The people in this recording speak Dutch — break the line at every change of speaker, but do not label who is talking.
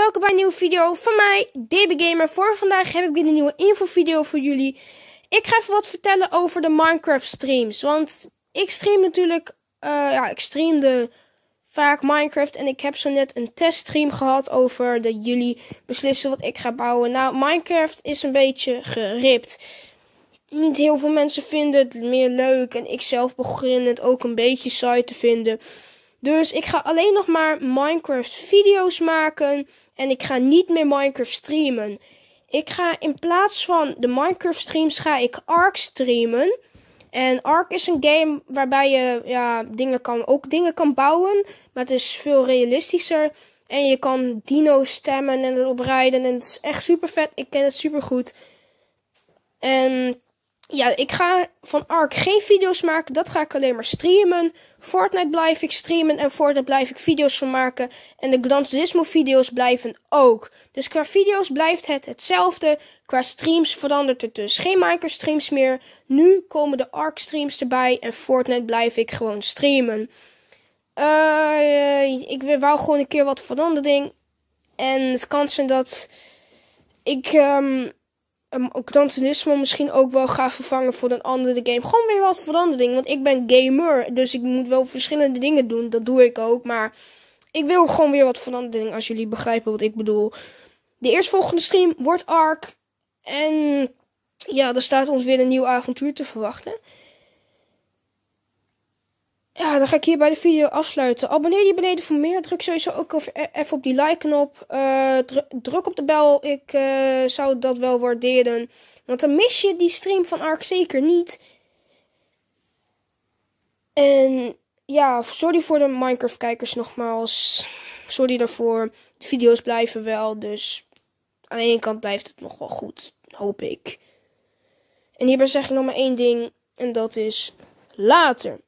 welkom bij een nieuwe video van mij, DB Gamer. Voor vandaag heb ik weer een nieuwe info video voor jullie. Ik ga even wat vertellen over de Minecraft streams. Want ik stream natuurlijk, eh, ja, ik streamde vaak Minecraft. En ik heb zo net een teststream gehad over dat jullie beslissen wat ik ga bouwen. Nou, Minecraft is een beetje geript. Niet heel veel mensen vinden het meer leuk. En ik zelf begin het ook een beetje saai te vinden. Dus ik ga alleen nog maar Minecraft video's maken en ik ga niet meer Minecraft streamen. Ik ga in plaats van de Minecraft streams ga ik Ark streamen. En Ark is een game waarbij je ja, dingen kan, ook dingen kan bouwen, maar het is veel realistischer. En je kan dino's stemmen en erop rijden en het is echt super vet. Ik ken het super goed. En ja, ik ga van Ark geen video's maken. Dat ga ik alleen maar streamen. Fortnite blijf ik streamen en Fortnite blijf ik video's van maken. En de Grand Turismo video's blijven ook. Dus qua video's blijft het hetzelfde. Qua streams verandert het dus. Geen Minecraft streams meer. Nu komen de Ark streams erbij. En Fortnite blijf ik gewoon streamen. Uh, ik wou gewoon een keer wat verandering. En het kan zijn dat ik... Um, om ehm, misschien ook wel ga vervangen voor een andere game. Gewoon weer wat verandering. Want ik ben gamer. Dus ik moet wel verschillende dingen doen. Dat doe ik ook. Maar ik wil gewoon weer wat verandering. Als jullie begrijpen wat ik bedoel. De eerstvolgende stream wordt Ark. En ja, er staat ons weer een nieuw avontuur te verwachten dan ga ik hier bij de video afsluiten. Abonneer je beneden voor meer. Druk sowieso ook even eh, op die like-knop. Eh, druk op de bel. Ik eh, zou dat wel waarderen. Want dan mis je die stream van Ark zeker niet. En ja, sorry voor de Minecraft-kijkers nogmaals. Sorry daarvoor. De video's blijven wel, dus aan de ene kant blijft het nog wel goed. Hoop ik. En hierbij zeg ik nog maar één ding. En dat is later.